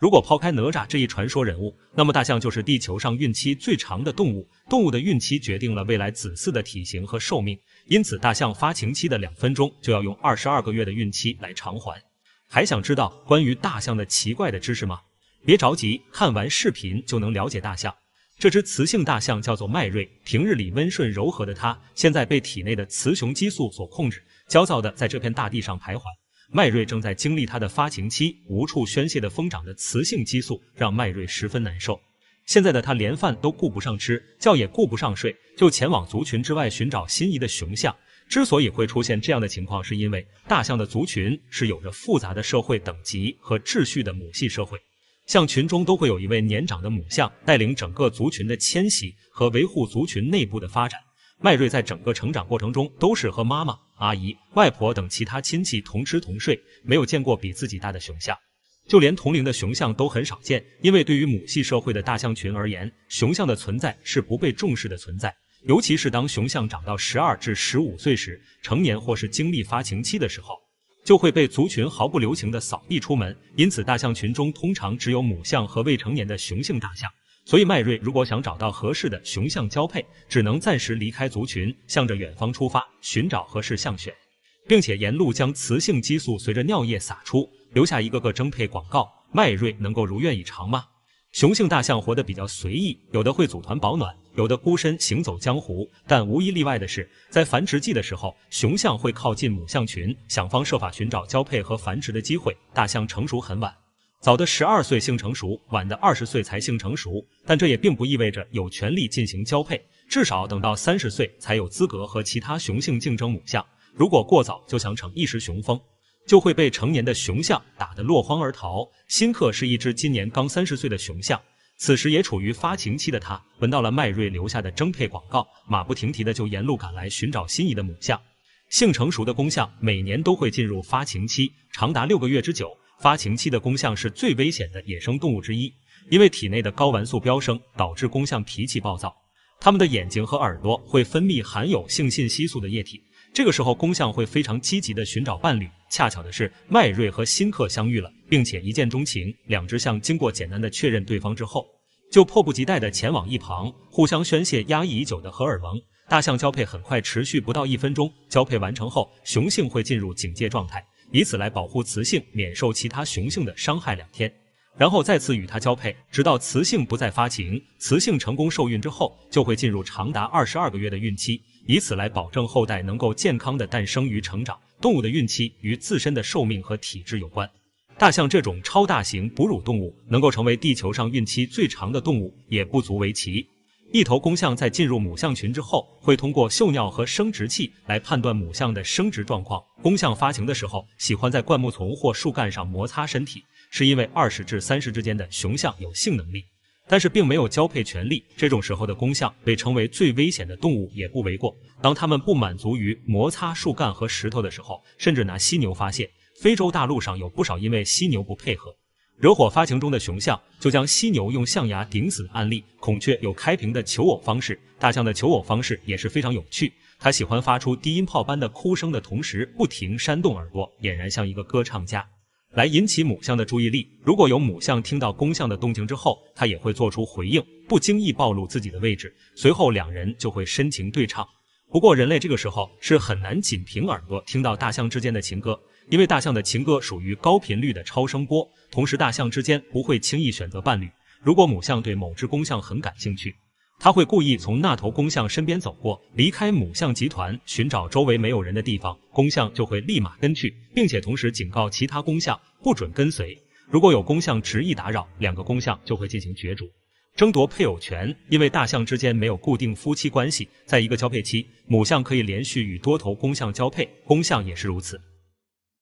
如果抛开哪吒这一传说人物，那么大象就是地球上孕期最长的动物。动物的孕期决定了未来子嗣的体型和寿命，因此大象发情期的两分钟就要用二十二个月的孕期来偿还。还想知道关于大象的奇怪的知识吗？别着急，看完视频就能了解大象。这只雌性大象叫做麦瑞，平日里温顺柔和的它，现在被体内的雌雄激素所控制，焦躁的在这片大地上徘徊。麦瑞正在经历它的发情期，无处宣泄的疯长的雌性激素让麦瑞十分难受。现在的他连饭都顾不上吃，觉也顾不上睡，就前往族群之外寻找心仪的雄象。之所以会出现这样的情况，是因为大象的族群是有着复杂的社会等级和秩序的母系社会。象群中都会有一位年长的母象带领整个族群的迁徙和维护族群内部的发展。麦瑞在整个成长过程中都是和妈妈。阿姨、外婆等其他亲戚同吃同睡，没有见过比自己大的雄象，就连同龄的雄象都很少见。因为对于母系社会的大象群而言，雄象的存在是不被重视的存在。尤其是当雄象长到十二至十五岁时，成年或是经历发情期的时候，就会被族群毫不留情的扫地出门。因此，大象群中通常只有母象和未成年的雄性大象。所以麦瑞如果想找到合适的雄象交配，只能暂时离开族群，向着远方出发寻找合适象选，并且沿路将雌性激素随着尿液撒出，留下一个个征配广告。麦瑞能够如愿以偿吗？雄性大象活得比较随意，有的会组团保暖，有的孤身行走江湖，但无一例外的是，在繁殖季的时候，雄象会靠近母象群，想方设法寻找交配和繁殖的机会。大象成熟很晚。早的十二岁性成熟，晚的二十岁才性成熟，但这也并不意味着有权利进行交配，至少等到三十岁才有资格和其他雄性竞争母象。如果过早就想逞一时雄风，就会被成年的雄象打得落荒而逃。辛克是一只今年刚三十岁的雄象，此时也处于发情期的他，闻到了麦瑞留下的征配广告，马不停蹄的就沿路赶来寻找心仪的母象。性成熟的公象每年都会进入发情期，长达六个月之久。发情期的公象是最危险的野生动物之一，因为体内的睾丸素飙升，导致公象脾气暴躁。它们的眼睛和耳朵会分泌含有性信息素的液体，这个时候公象会非常积极的寻找伴侣。恰巧的是，麦瑞和辛克相遇了，并且一见钟情。两只象经过简单的确认对方之后，就迫不及待的前往一旁，互相宣泄压抑已久的荷尔蒙。大象交配很快持续不到一分钟，交配完成后，雄性会进入警戒状态。以此来保护雌性免受其他雄性的伤害两天，然后再次与它交配，直到雌性不再发情。雌性成功受孕之后，就会进入长达二十二个月的孕期，以此来保证后代能够健康的诞生与成长。动物的孕期与自身的寿命和体质有关。大象这种超大型哺乳动物能够成为地球上孕期最长的动物，也不足为奇。一头公象在进入母象群之后，会通过嗅尿和生殖器来判断母象的生殖状况。公象发情的时候，喜欢在灌木丛或树干上摩擦身体，是因为二十至三十之间的雄象有性能力，但是并没有交配权利。这种时候的公象被称为最危险的动物也不为过。当它们不满足于摩擦树干和石头的时候，甚至拿犀牛发泄。非洲大陆上有不少因为犀牛不配合。惹火发情中的雄象就将犀牛用象牙顶死的案例，孔雀有开屏的求偶方式，大象的求偶方式也是非常有趣。它喜欢发出低音炮般的哭声的同时，不停扇动耳朵，俨然像一个歌唱家，来引起母象的注意力。如果有母象听到公象的动静之后，它也会做出回应，不经意暴露自己的位置，随后两人就会深情对唱。不过人类这个时候是很难仅凭耳朵听到大象之间的情歌。因为大象的情歌属于高频率的超声波，同时大象之间不会轻易选择伴侣。如果母象对某只公象很感兴趣，它会故意从那头公象身边走过，离开母象集团，寻找周围没有人的地方，公象就会立马跟去，并且同时警告其他公象不准跟随。如果有公象执意打扰，两个公象就会进行角逐，争夺配偶权。因为大象之间没有固定夫妻关系，在一个交配期，母象可以连续与多头公象交配，公象也是如此。